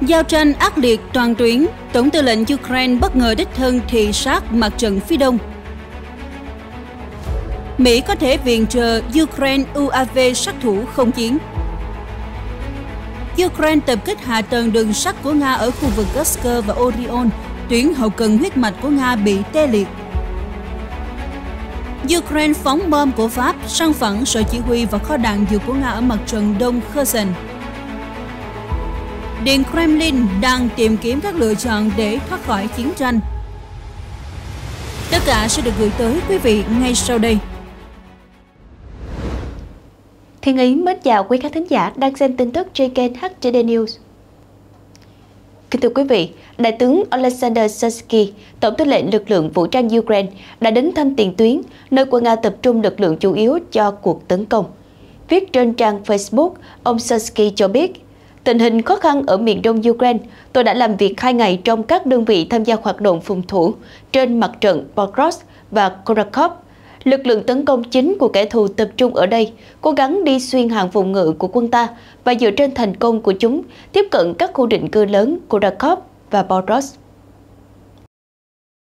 Giao tranh ác liệt toàn tuyến, Tổng tư lệnh Ukraine bất ngờ đích thân thị sát mặt trận phía đông. Mỹ có thể viện trợ Ukraine UAV sát thủ không chiến. Ukraine tập kích hạ tầng đường sắt của Nga ở khu vực Kursk và Orion, tuyến hậu cần huyết mạch của Nga bị tê liệt. Ukraine phóng bom của Pháp sang phẳng sở chỉ huy và kho đạn dược của Nga ở mặt trận Đông Kherson. Điện Kremlin đang tìm kiếm các lựa chọn để thoát khỏi chiến tranh. Tất cả sẽ được gửi tới quý vị ngay sau đây. Thiên Ý mến chào quý khán thính giả đang xem tin tức JKHTD News. Kính thưa quý vị, Đại tướng Alexander Sasky, Tổng tư lệnh lực lượng vũ trang Ukraine, đã đến thăm tiền tuyến, nơi quân Nga tập trung lực lượng chủ yếu cho cuộc tấn công. Viết trên trang Facebook, ông Sasky cho biết Tình hình khó khăn ở miền đông Ukraine, tôi đã làm việc hai ngày trong các đơn vị tham gia hoạt động phòng thủ trên mặt trận Pokrovsk và Korakov. Lực lượng tấn công chính của kẻ thù tập trung ở đây, cố gắng đi xuyên hàng vùng ngự của quân ta và dựa trên thành công của chúng tiếp cận các khu định cư lớn Korakov và Boros.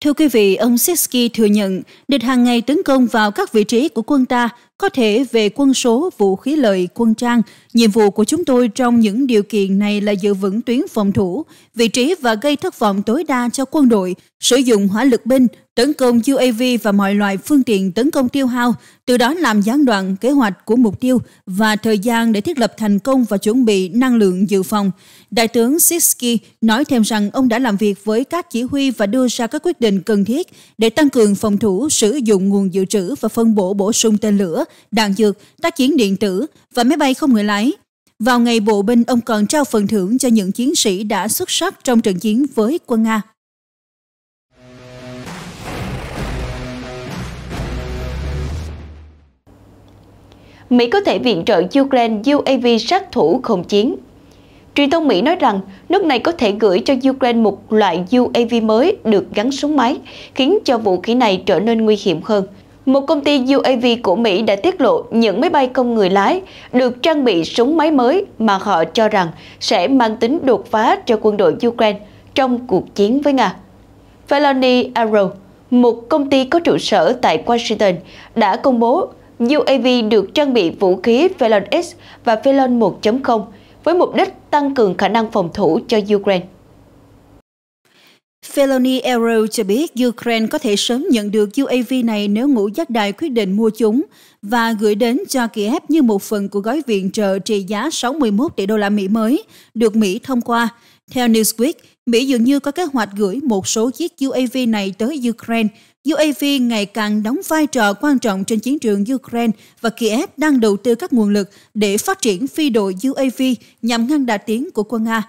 Thưa quý vị, ông Sisky thừa nhận địch hàng ngày tấn công vào các vị trí của quân ta có thể về quân số, vũ khí lợi, quân trang, nhiệm vụ của chúng tôi trong những điều kiện này là giữ vững tuyến phòng thủ, vị trí và gây thất vọng tối đa cho quân đội, sử dụng hỏa lực binh, tấn công UAV và mọi loại phương tiện tấn công tiêu hao, từ đó làm gián đoạn kế hoạch của mục tiêu và thời gian để thiết lập thành công và chuẩn bị năng lượng dự phòng. Đại tướng Sitski nói thêm rằng ông đã làm việc với các chỉ huy và đưa ra các quyết định cần thiết để tăng cường phòng thủ, sử dụng nguồn dự trữ và phân bổ bổ sung tên lửa, đạn dược, tác chiến điện tử và máy bay không người lái. Vào ngày bộ binh, ông còn trao phần thưởng cho những chiến sĩ đã xuất sắc trong trận chiến với quân Nga. Mỹ có thể viện trợ Ukraine UAV sát thủ không chiến Truyền thông Mỹ nói rằng nước này có thể gửi cho Ukraine một loại UAV mới được gắn súng máy, khiến cho vũ khí này trở nên nguy hiểm hơn. Một công ty UAV của Mỹ đã tiết lộ những máy bay không người lái được trang bị súng máy mới mà họ cho rằng sẽ mang tính đột phá cho quân đội Ukraine trong cuộc chiến với Nga. Felony Arrow, một công ty có trụ sở tại Washington, đã công bố UAV được trang bị vũ khí Felon X và Felon 1.0 với mục đích tăng cường khả năng phòng thủ cho Ukraine. Felony Aero cho biết Ukraine có thể sớm nhận được UAV này nếu ngũ giác đài quyết định mua chúng và gửi đến cho Kiev như một phần của gói viện trợ trị giá 61 tỷ đô la Mỹ mới được Mỹ thông qua. Theo Newsweek, Mỹ dường như có kế hoạch gửi một số chiếc UAV này tới Ukraine UAV ngày càng đóng vai trò quan trọng trên chiến trường Ukraine và Kiev đang đầu tư các nguồn lực để phát triển phi đội UAV nhằm ngăn đà tiến của quân Nga.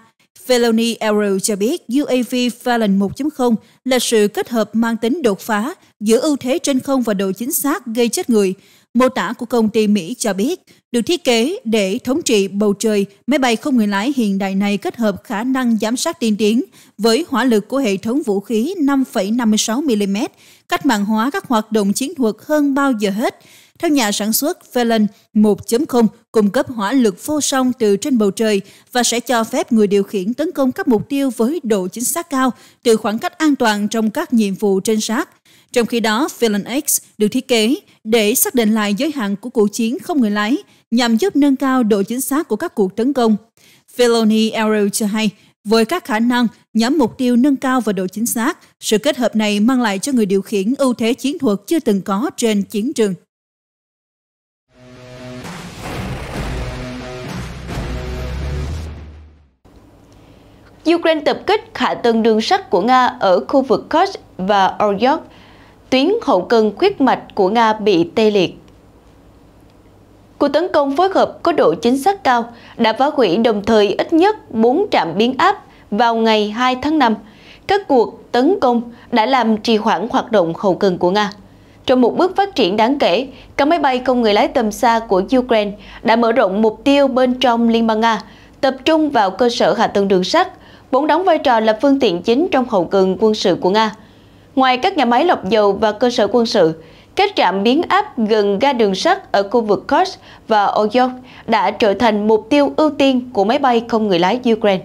Felony Aero cho biết UAV Falcon 1.0 là sự kết hợp mang tính đột phá giữa ưu thế trên không và độ chính xác gây chết người. Mô tả của công ty Mỹ cho biết được thiết kế để thống trị bầu trời, máy bay không người lái hiện đại này kết hợp khả năng giám sát tiên tiến với hỏa lực của hệ thống vũ khí 5,56mm, cách mạng hóa các hoạt động chiến thuật hơn bao giờ hết. Theo nhà sản xuất Velen 1.0 cung cấp hỏa lực vô song từ trên bầu trời và sẽ cho phép người điều khiển tấn công các mục tiêu với độ chính xác cao từ khoảng cách an toàn trong các nhiệm vụ trên sát. Trong khi đó, Velen X được thiết kế để xác định lại giới hạn của cuộc chiến không người lái nhằm giúp nâng cao độ chính xác của các cuộc tấn công. Felony Arrow cho hay, với các khả năng nhắm mục tiêu nâng cao và độ chính xác, sự kết hợp này mang lại cho người điều khiển ưu thế chiến thuật chưa từng có trên chiến trường. Ukraine tập kích hạ tầng đường sắt của Nga ở khu vực Kursk và Oryol. Tuyến hậu cần huyết mạch của Nga bị tê liệt. Cuộc tấn công phối hợp có độ chính xác cao đã phá hủy đồng thời ít nhất 4 trạm biến áp vào ngày 2 tháng 5. Các cuộc tấn công đã làm trì hoãn hoạt động hậu cần của Nga. Trong một bước phát triển đáng kể, các máy bay không người lái tầm xa của Ukraine đã mở rộng mục tiêu bên trong Liên bang Nga, tập trung vào cơ sở hạ tầng đường sắt, vốn đóng vai trò là phương tiện chính trong hậu cần quân sự của Nga. Ngoài các nhà máy lọc dầu và cơ sở quân sự, các trạm biến áp gần ga đường sắt ở khu vực Kursk và Oryol đã trở thành mục tiêu ưu tiên của máy bay không người lái Ukraine.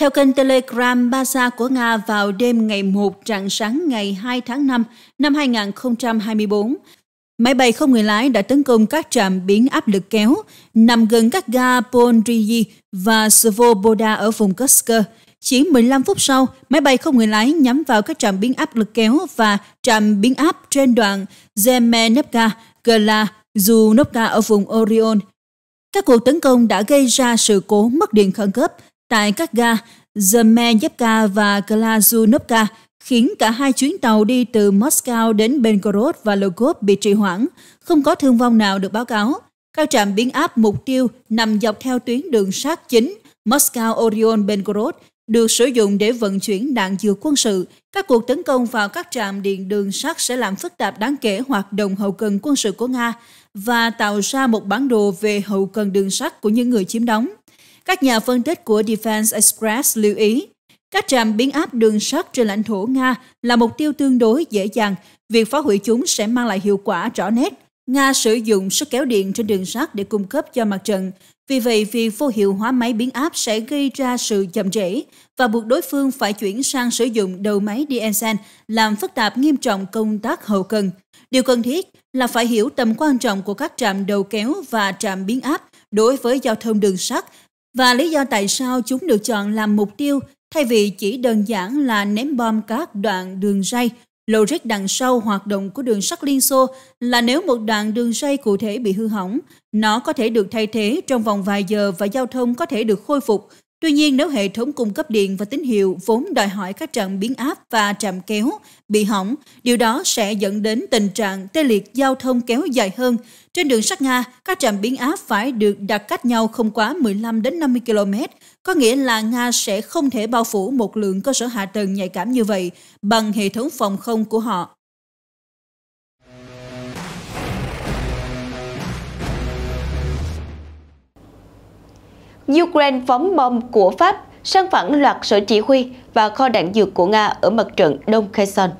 Theo kênh Telegram Baza của Nga vào đêm ngày 1 rạng sáng ngày 2 tháng 5 năm 2024, máy bay không người lái đã tấn công các trạm biến áp lực kéo nằm gần các ga Ponryi và Svoboda ở vùng Kursk, chỉ 15 phút sau, máy bay không người lái nhắm vào các trạm biến áp lực kéo và trạm biến áp trên đoạn Zemenevka, Gla, Zunovka ở vùng Orion. Các cuộc tấn công đã gây ra sự cố mất điện khẩn cấp tại các ga Zemenevka và Glazunovka, khiến cả hai chuyến tàu đi từ Moscow đến Belgorod và Lugov bị trì hoãn, không có thương vong nào được báo cáo. Các trạm biến áp mục tiêu nằm dọc theo tuyến đường sắt chính Moscow Orion Belgorod được sử dụng để vận chuyển đạn dược quân sự, các cuộc tấn công vào các trạm điện đường sắt sẽ làm phức tạp đáng kể hoạt động hậu cần quân sự của Nga và tạo ra một bản đồ về hậu cần đường sắt của những người chiếm đóng. Các nhà phân tích của Defense Express lưu ý, các trạm biến áp đường sắt trên lãnh thổ Nga là mục tiêu tương đối dễ dàng, việc phá hủy chúng sẽ mang lại hiệu quả rõ nét Nga sử dụng sức kéo điện trên đường sắt để cung cấp cho mặt trận. Vì vậy, việc vô hiệu hóa máy biến áp sẽ gây ra sự chậm trễ và buộc đối phương phải chuyển sang sử dụng đầu máy diesel làm phức tạp nghiêm trọng công tác hậu cần. Điều cần thiết là phải hiểu tầm quan trọng của các trạm đầu kéo và trạm biến áp đối với giao thông đường sắt và lý do tại sao chúng được chọn làm mục tiêu thay vì chỉ đơn giản là ném bom các đoạn đường ray Logic đằng sau hoạt động của đường sắt Liên Xô là nếu một đoạn đường ray cụ thể bị hư hỏng, nó có thể được thay thế trong vòng vài giờ và giao thông có thể được khôi phục. Tuy nhiên, nếu hệ thống cung cấp điện và tín hiệu vốn đòi hỏi các trạm biến áp và trạm kéo bị hỏng, điều đó sẽ dẫn đến tình trạng tê liệt giao thông kéo dài hơn, trên đường sắt Nga, các trạm biến áp phải được đặt cách nhau không quá 15 đến 50 km, có nghĩa là Nga sẽ không thể bao phủ một lượng cơ sở hạ tầng nhạy cảm như vậy bằng hệ thống phòng không của họ. Ukraine phóng bom của Pháp, sang phẳng loạt sở chỉ huy và kho đạn dược của Nga ở mặt trận Đông Kherson.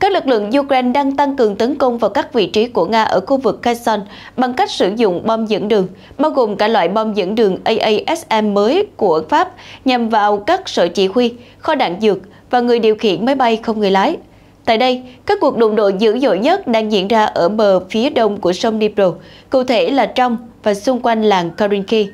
Các lực lượng Ukraine đang tăng cường tấn công vào các vị trí của Nga ở khu vực Kherson bằng cách sử dụng bom dẫn đường, bao gồm cả loại bom dẫn đường AASM mới của Pháp nhằm vào các sở chỉ huy, kho đạn dược và người điều khiển máy bay không người lái. Tại đây, các cuộc đụng độ dữ dội nhất đang diễn ra ở bờ phía đông của sông Dnipro, cụ thể là trong và xung quanh làng Karinki.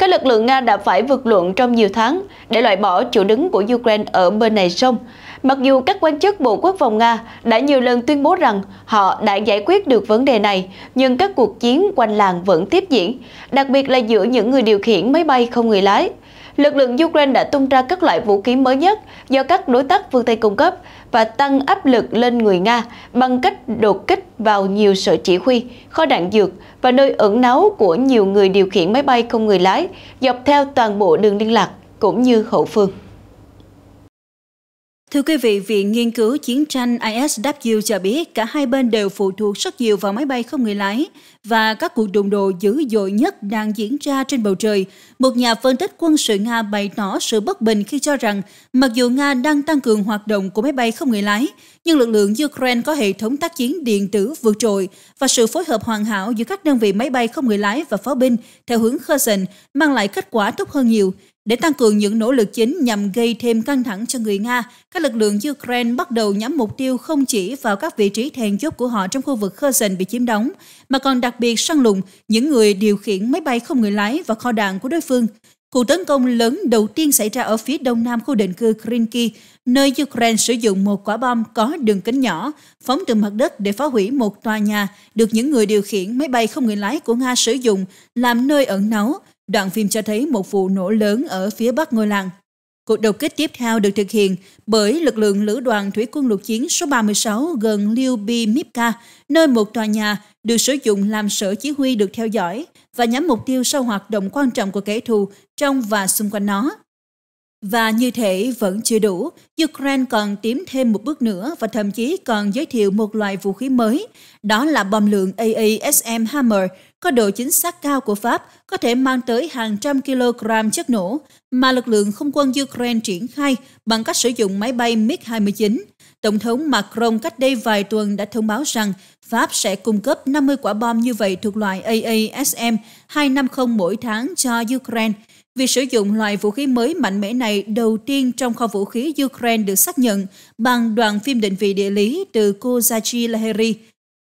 Các lực lượng Nga đã phải vượt luận trong nhiều tháng để loại bỏ chủ đứng của Ukraine ở bên này sông. Mặc dù các quan chức Bộ Quốc phòng Nga đã nhiều lần tuyên bố rằng họ đã giải quyết được vấn đề này, nhưng các cuộc chiến quanh làng vẫn tiếp diễn, đặc biệt là giữa những người điều khiển máy bay không người lái lực lượng Ukraine đã tung ra các loại vũ khí mới nhất do các đối tác phương Tây cung cấp và tăng áp lực lên người Nga bằng cách đột kích vào nhiều sở chỉ huy, kho đạn dược và nơi ẩn náu của nhiều người điều khiển máy bay không người lái dọc theo toàn bộ đường liên lạc cũng như hậu phương. Thưa quý vị, Viện Nghiên cứu Chiến tranh ISW cho biết cả hai bên đều phụ thuộc rất nhiều vào máy bay không người lái và các cuộc đụng độ dữ dội nhất đang diễn ra trên bầu trời, một nhà phân tích quân sự Nga bày tỏ sự bất bình khi cho rằng mặc dù Nga đang tăng cường hoạt động của máy bay không người lái, nhưng lực lượng Ukraine có hệ thống tác chiến điện tử vượt trội và sự phối hợp hoàn hảo giữa các đơn vị máy bay không người lái và pháo binh theo hướng Kherson mang lại kết quả tốt hơn nhiều. Để tăng cường những nỗ lực chính nhằm gây thêm căng thẳng cho người Nga, các lực lượng Ukraine bắt đầu nhắm mục tiêu không chỉ vào các vị trí thèn chốt của họ trong khu vực Kherson bị chiếm đóng, mà còn đặt đặc biệt săn lùng những người điều khiển máy bay không người lái và kho đạn của đối phương. Cuộc tấn công lớn đầu tiên xảy ra ở phía đông nam khu định cư Krinki, nơi Ukraine sử dụng một quả bom có đường kính nhỏ phóng từ mặt đất để phá hủy một tòa nhà được những người điều khiển máy bay không người lái của Nga sử dụng làm nơi ẩn náu. Đoạn phim cho thấy một vụ nổ lớn ở phía bắc ngôi làng. Cuộc đột kích tiếp theo được thực hiện bởi lực lượng lữ đoàn thủy quân lục chiến số 36 gần Liubi nơi một tòa nhà được sử dụng làm sở chỉ huy được theo dõi và nhắm mục tiêu sau hoạt động quan trọng của kẻ thù trong và xung quanh nó. Và như thế vẫn chưa đủ, Ukraine còn tiến thêm một bước nữa và thậm chí còn giới thiệu một loại vũ khí mới, đó là bom lượng AASM Hammer có độ chính xác cao của Pháp có thể mang tới hàng trăm kg chất nổ mà lực lượng không quân Ukraine triển khai bằng cách sử dụng máy bay MiG-29. Tổng thống Macron cách đây vài tuần đã thông báo rằng Pháp sẽ cung cấp 50 quả bom như vậy thuộc loại AASM 250 mỗi tháng cho Ukraine. Việc sử dụng loại vũ khí mới mạnh mẽ này đầu tiên trong kho vũ khí Ukraine được xác nhận bằng đoàn phim định vị địa lý từ Kozachi Laheri,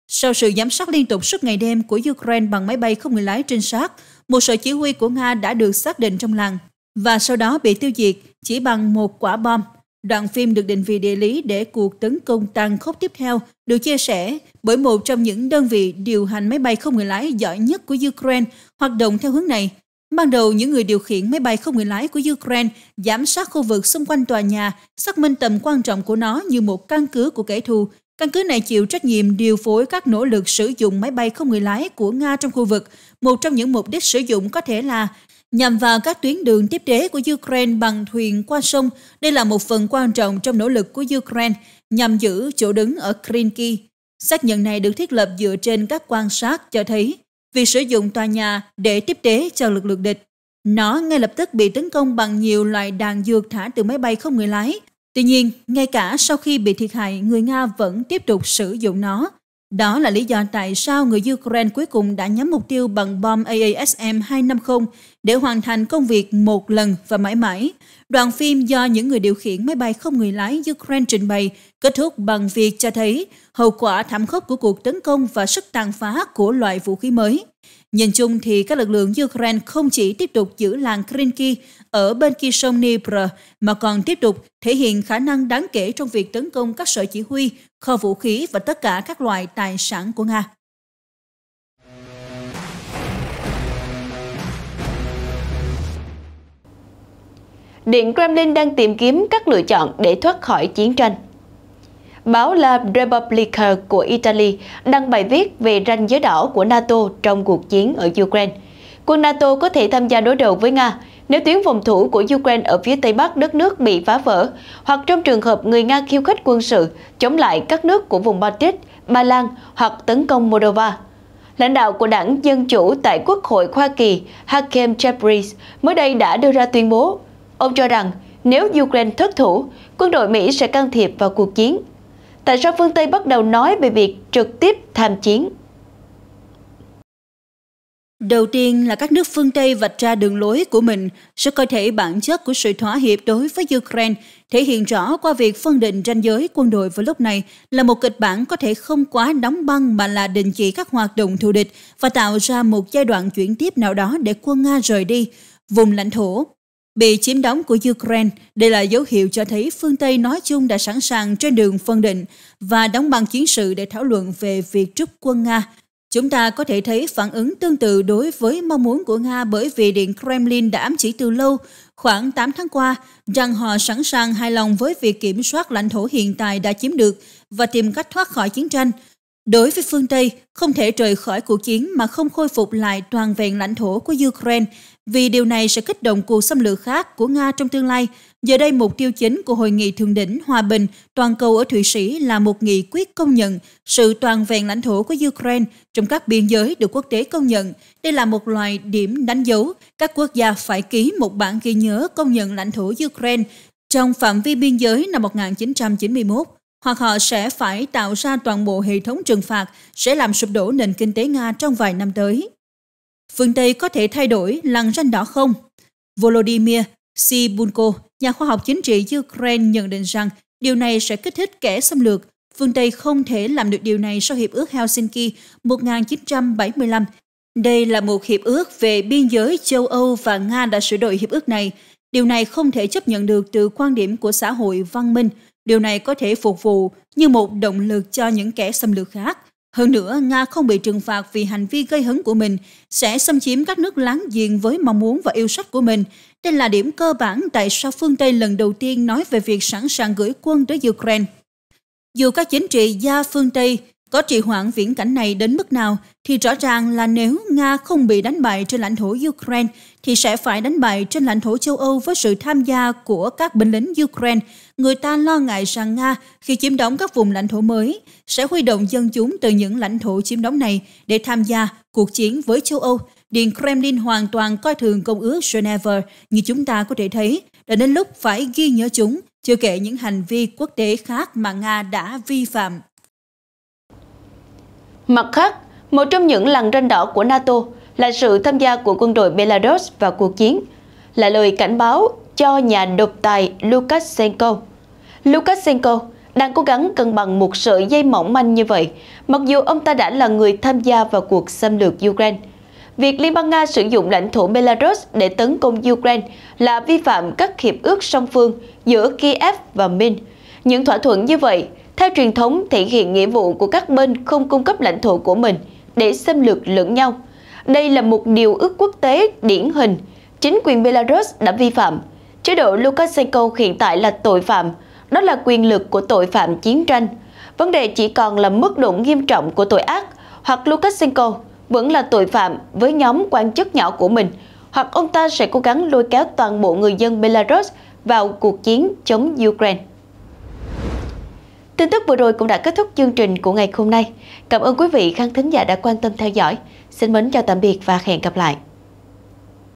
sau sự giám sát liên tục suốt ngày đêm của Ukraine bằng máy bay không người lái trinh sát, một sở chỉ huy của Nga đã được xác định trong làng và sau đó bị tiêu diệt chỉ bằng một quả bom. Đoạn phim được định vị địa lý để cuộc tấn công tăng khốc tiếp theo được chia sẻ bởi một trong những đơn vị điều hành máy bay không người lái giỏi nhất của Ukraine hoạt động theo hướng này. Ban đầu, những người điều khiển máy bay không người lái của Ukraine giám sát khu vực xung quanh tòa nhà, xác minh tầm quan trọng của nó như một căn cứ của kẻ thù Căn cứ này chịu trách nhiệm điều phối các nỗ lực sử dụng máy bay không người lái của Nga trong khu vực. Một trong những mục đích sử dụng có thể là nhằm vào các tuyến đường tiếp tế của Ukraine bằng thuyền qua sông. Đây là một phần quan trọng trong nỗ lực của Ukraine nhằm giữ chỗ đứng ở Krinki. Xác nhận này được thiết lập dựa trên các quan sát cho thấy việc sử dụng tòa nhà để tiếp tế cho lực lượng địch. Nó ngay lập tức bị tấn công bằng nhiều loại đạn dược thả từ máy bay không người lái Tuy nhiên, ngay cả sau khi bị thiệt hại, người Nga vẫn tiếp tục sử dụng nó. Đó là lý do tại sao người Ukraine cuối cùng đã nhắm mục tiêu bằng bom AASM-250 để hoàn thành công việc một lần và mãi mãi. Đoạn phim do những người điều khiển máy bay không người lái Ukraine trình bày kết thúc bằng việc cho thấy hậu quả thảm khốc của cuộc tấn công và sức tàn phá của loại vũ khí mới. Nhìn chung thì các lực lượng Ukraine không chỉ tiếp tục giữ làng Krinki ở bên kia sông Dnipr mà còn tiếp tục thể hiện khả năng đáng kể trong việc tấn công các sở chỉ huy, kho vũ khí và tất cả các loại tài sản của Nga. Điện Kremlin đang tìm kiếm các lựa chọn để thoát khỏi chiến tranh. Báo La Repubblica của Italy đăng bài viết về ranh giới đỏ của NATO trong cuộc chiến ở Ukraine. Quân NATO có thể tham gia đối đầu với Nga nếu tuyến phòng thủ của Ukraine ở phía tây bắc đất nước bị phá vỡ, hoặc trong trường hợp người Nga khiêu khích quân sự chống lại các nước của vùng Baltic, Ba Lan hoặc tấn công Moldova. Lãnh đạo của đảng Dân Chủ tại Quốc hội Hoa Kỳ Hakem Jeffries mới đây đã đưa ra tuyên bố. Ông cho rằng nếu Ukraine thất thủ, quân đội Mỹ sẽ can thiệp vào cuộc chiến tại sao phương Tây bắt đầu nói về việc trực tiếp tham chiến? Đầu tiên là các nước phương Tây vạch ra đường lối của mình, sẽ coi thể bản chất của sự thỏa hiệp đối với Ukraine thể hiện rõ qua việc phân định ranh giới quân đội vào lúc này là một kịch bản có thể không quá đóng băng mà là đình chỉ các hoạt động thù địch và tạo ra một giai đoạn chuyển tiếp nào đó để quân Nga rời đi. Vùng lãnh thổ bị chiếm đóng của Ukraine. Đây là dấu hiệu cho thấy phương Tây nói chung đã sẵn sàng trên đường phân định và đóng băng chiến sự để thảo luận về việc rút quân Nga. Chúng ta có thể thấy phản ứng tương tự đối với mong muốn của Nga bởi vì Điện Kremlin đã ám chỉ từ lâu, khoảng 8 tháng qua, rằng họ sẵn sàng hài lòng với việc kiểm soát lãnh thổ hiện tại đã chiếm được và tìm cách thoát khỏi chiến tranh. Đối với phương Tây, không thể rời khỏi cuộc chiến mà không khôi phục lại toàn vẹn lãnh thổ của Ukraine vì điều này sẽ kích động cuộc xâm lược khác của Nga trong tương lai. Giờ đây mục tiêu chính của Hội nghị Thượng đỉnh Hòa bình toàn cầu ở Thụy Sĩ là một nghị quyết công nhận sự toàn vẹn lãnh thổ của Ukraine trong các biên giới được quốc tế công nhận. Đây là một loại điểm đánh dấu các quốc gia phải ký một bản ghi nhớ công nhận lãnh thổ Ukraine trong phạm vi biên giới năm 1991 hoặc họ sẽ phải tạo ra toàn bộ hệ thống trừng phạt sẽ làm sụp đổ nền kinh tế Nga trong vài năm tới phương Tây có thể thay đổi lằn ranh đỏ không? Volodymyr Sibunko, nhà khoa học chính trị Ukraine nhận định rằng điều này sẽ kích thích kẻ xâm lược. Phương Tây không thể làm được điều này sau Hiệp ước Helsinki 1975. Đây là một hiệp ước về biên giới châu Âu và Nga đã sửa đổi hiệp ước này. Điều này không thể chấp nhận được từ quan điểm của xã hội văn minh. Điều này có thể phục vụ như một động lực cho những kẻ xâm lược khác. Hơn nữa, Nga không bị trừng phạt vì hành vi gây hấn của mình, sẽ xâm chiếm các nước láng giềng với mong muốn và yêu sách của mình. Đây là điểm cơ bản tại sao phương Tây lần đầu tiên nói về việc sẵn sàng gửi quân tới Ukraine. Dù các chính trị gia phương Tây có trì hoãn viễn cảnh này đến mức nào thì rõ ràng là nếu Nga không bị đánh bại trên lãnh thổ Ukraine thì sẽ phải đánh bại trên lãnh thổ châu Âu với sự tham gia của các binh lính Ukraine. Người ta lo ngại rằng Nga khi chiếm đóng các vùng lãnh thổ mới sẽ huy động dân chúng từ những lãnh thổ chiếm đóng này để tham gia cuộc chiến với châu Âu. Điện Kremlin hoàn toàn coi thường Công ước Geneva như chúng ta có thể thấy đã đến lúc phải ghi nhớ chúng, chưa kể những hành vi quốc tế khác mà Nga đã vi phạm. Mặt khác, một trong những lần ranh đỏ của NATO là sự tham gia của quân đội Belarus vào cuộc chiến, là lời cảnh báo cho nhà độc tài Lukashenko. Lukashenko đang cố gắng cân bằng một sợi dây mỏng manh như vậy, mặc dù ông ta đã là người tham gia vào cuộc xâm lược Ukraine. Việc Liên bang Nga sử dụng lãnh thổ Belarus để tấn công Ukraine là vi phạm các hiệp ước song phương giữa Kiev và Minsk. Những thỏa thuận như vậy, theo truyền thống thể hiện nghĩa vụ của các bên không cung cấp lãnh thổ của mình để xâm lược lẫn nhau – đây là một điều ước quốc tế điển hình. Chính quyền Belarus đã vi phạm. Chế độ Lukashenko hiện tại là tội phạm. Đó là quyền lực của tội phạm chiến tranh. Vấn đề chỉ còn là mức độ nghiêm trọng của tội ác, hoặc Lukashenko vẫn là tội phạm với nhóm quan chức nhỏ của mình, hoặc ông ta sẽ cố gắng lôi kéo toàn bộ người dân Belarus vào cuộc chiến chống Ukraine. Tin tức vừa rồi cũng đã kết thúc chương trình của ngày hôm nay. Cảm ơn quý vị khán thính giả đã quan tâm theo dõi. Xin mến chào tạm biệt và hẹn gặp lại.